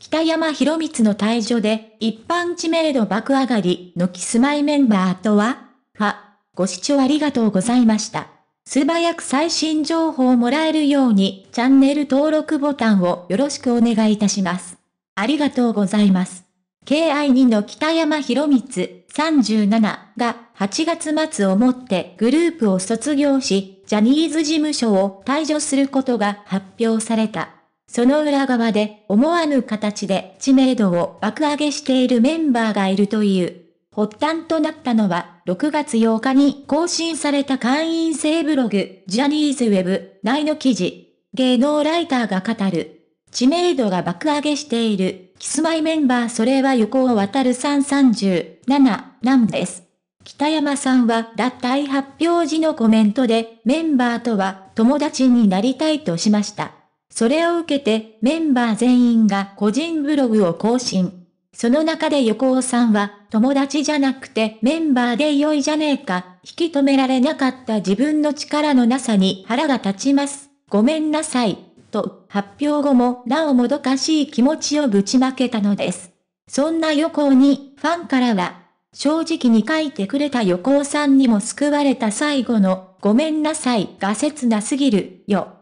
北山博光の退場で、一般知名度爆上がりのキスマイメンバーとはは、ご視聴ありがとうございました。素早く最新情報をもらえるように、チャンネル登録ボタンをよろしくお願いいたします。ありがとうございます。KI2 の北山博光37が8月末をもってグループを卒業し、ジャニーズ事務所を退場することが発表された。その裏側で思わぬ形で知名度を爆上げしているメンバーがいるという。発端となったのは、6月8日に更新された会員制ブログ、ジャニーズウェブ内の記事。芸能ライターが語る。知名度が爆上げしている、キスマイメンバーそれは横を渡る337なんです。北山さんは脱退発表時のコメントで、メンバーとは友達になりたいとしました。それを受けてメンバー全員が個人ブログを更新。その中で横尾さんは、友達じゃなくてメンバーで良いじゃねえか、引き止められなかった自分の力のなさに腹が立ちます。ごめんなさい。と、発表後もなおもどかしい気持ちをぶちまけたのです。そんな横尾に、ファンからは、正直に書いてくれた横尾さんにも救われた最後の、ごめんなさいが切なすぎる、よ。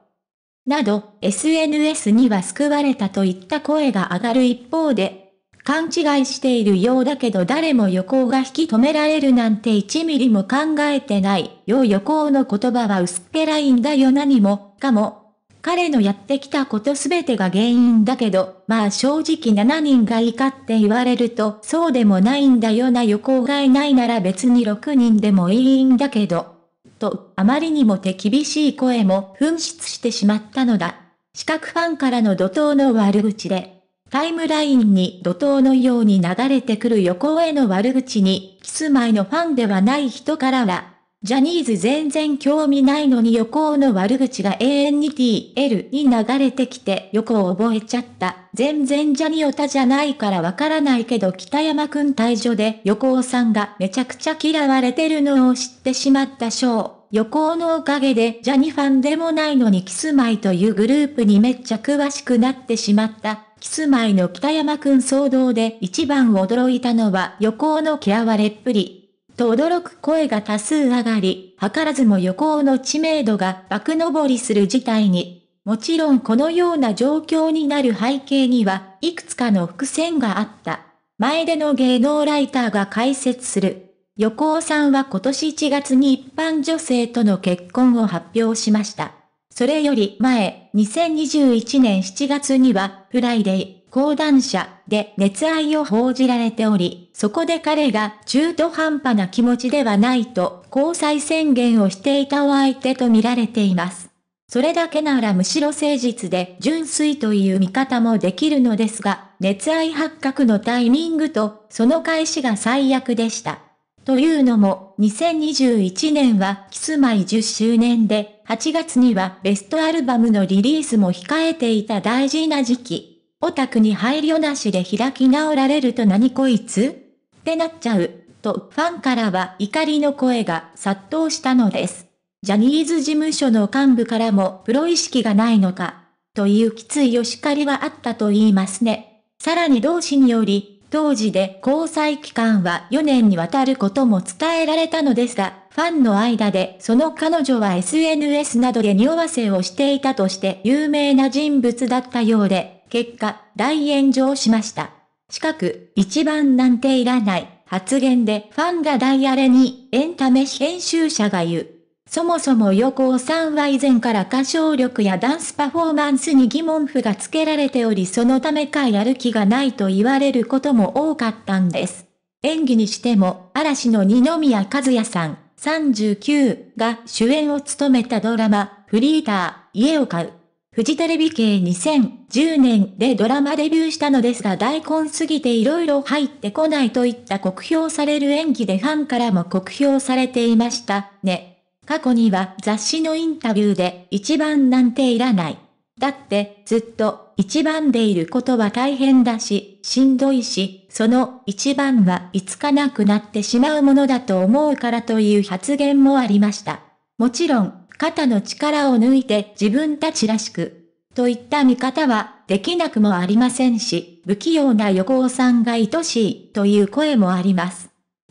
など SNS には救われたといった声が上がる一方で、勘違いしているようだけど誰も予行が引き止められるなんて1ミリも考えてないよう予行の言葉は薄っぺらいんだよ何もかも。彼のやってきたことすべてが原因だけど、まあ正直7人が怒って言われるとそうでもないんだよな予行がいないなら別に6人でもいいんだけど。と、あまりにも手厳しい声も紛失してしまったのだ。四角ファンからの怒涛の悪口で、タイムラインに怒涛のように流れてくる横への悪口に、キスマイのファンではない人からは、ジャニーズ全然興味ないのに横の悪口が永遠に TL に流れてきて横を覚えちゃった。全然ジャニオタじゃないからわからないけど北山くん退場で横尾さんがめちゃくちゃ嫌われてるのを知ってしまったショー。旅行のおかげでジャニファンでもないのにキスマイというグループにめっちゃ詳しくなってしまった。キスマイの北山くん騒動で一番驚いたのは旅行の嫌われっぷり。と驚く声が多数上がり、図らずも旅行の知名度が爆上りする事態に。もちろんこのような状況になる背景には、いくつかの伏線があった。前での芸能ライターが解説する。横尾さんは今年1月に一般女性との結婚を発表しました。それより前、2021年7月には、フライデイ、講談社で熱愛を報じられており、そこで彼が中途半端な気持ちではないと交際宣言をしていたお相手と見られています。それだけならむしろ誠実で純粋という見方もできるのですが、熱愛発覚のタイミングとその返しが最悪でした。というのも、2021年はキスマイ10周年で、8月にはベストアルバムのリリースも控えていた大事な時期。オタクに配慮なしで開き直られると何こいつってなっちゃう、とファンからは怒りの声が殺到したのです。ジャニーズ事務所の幹部からもプロ意識がないのか、というきついお叱りはあったと言いますね。さらに同志により、当時で交際期間は4年にわたることも伝えられたのですが、ファンの間でその彼女は SNS などで匂わせをしていたとして有名な人物だったようで、結果、大炎上しました。近く、一番なんていらない、発言でファンが大荒れに、エンタメ編集者が言う。そもそも横尾さんは以前から歌唱力やダンスパフォーマンスに疑問符がつけられておりそのためかやる気がないと言われることも多かったんです。演技にしても、嵐の二宮和也さん、39が主演を務めたドラマ、フリーター、家を買う。フジテレビ系2010年でドラマデビューしたのですが大根すぎて色々入ってこないといった酷評される演技でファンからも酷評されていましたね。過去には雑誌のインタビューで一番なんていらない。だってずっと一番でいることは大変だし、しんどいし、その一番はいつかなくなってしまうものだと思うからという発言もありました。もちろん、肩の力を抜いて自分たちらしく、といった見方はできなくもありませんし、不器用な横尾さんが愛しいという声もあります。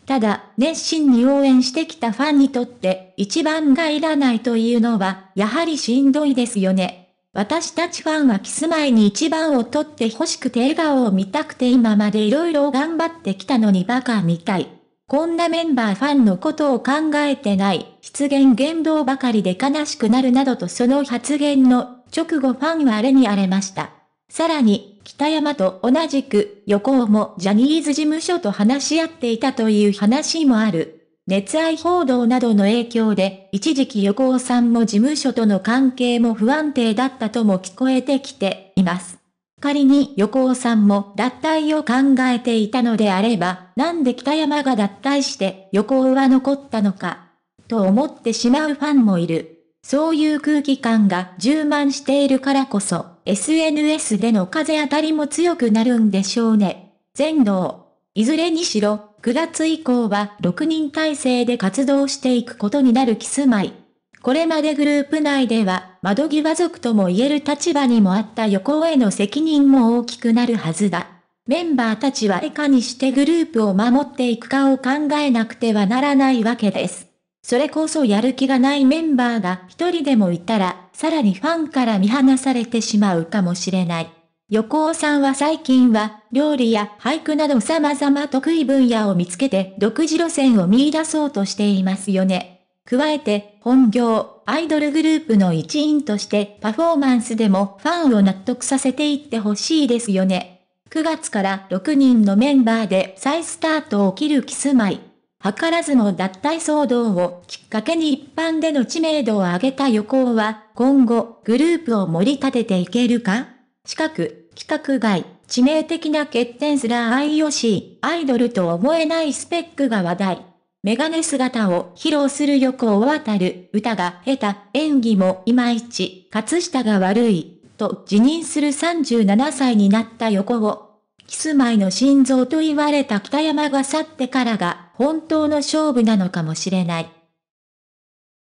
ただ、熱心に応援してきたファンにとって一番がいらないというのは、やはりしんどいですよね。私たちファンはキス前に一番を取って欲しくて笑顔を見たくて今まで色々頑張ってきたのにバカみたい。こんなメンバーファンのことを考えてない、失言言動ばかりで悲しくなるなどとその発言の直後ファンはあれに荒れました。さらに、北山と同じく、横尾もジャニーズ事務所と話し合っていたという話もある。熱愛報道などの影響で、一時期横尾さんも事務所との関係も不安定だったとも聞こえてきています。仮に横尾さんも脱退を考えていたのであれば、なんで北山が脱退して横尾は残ったのか、と思ってしまうファンもいる。そういう空気感が充満しているからこそ。SNS での風当たりも強くなるんでしょうね。全能。いずれにしろ、9月以降は6人体制で活動していくことになるキスマイ。これまでグループ内では、窓際族とも言える立場にもあった横への責任も大きくなるはずだ。メンバーたちはいかにしてグループを守っていくかを考えなくてはならないわけです。それこそやる気がないメンバーが一人でもいたら、さらにファンから見放されてしまうかもしれない。横尾さんは最近は、料理や俳句など様々得意分野を見つけて独自路線を見出そうとしていますよね。加えて、本業、アイドルグループの一員としてパフォーマンスでもファンを納得させていってほしいですよね。9月から6人のメンバーで再スタートを切るキスマイ。図らずも脱退騒動をきっかけに一般での知名度を上げた横尾は、今後、グループを盛り立てていけるか近く、規格外、致命的な欠点すら愛おしい、アイドルと思えないスペックが話題。メガネ姿を披露する横尾渡る、歌が下手、演技もいまいち、勝下が悪い、と辞任する37歳になった横尾。キスマイの心臓と言われた北山が去ってからが本当の勝負なのかもしれない。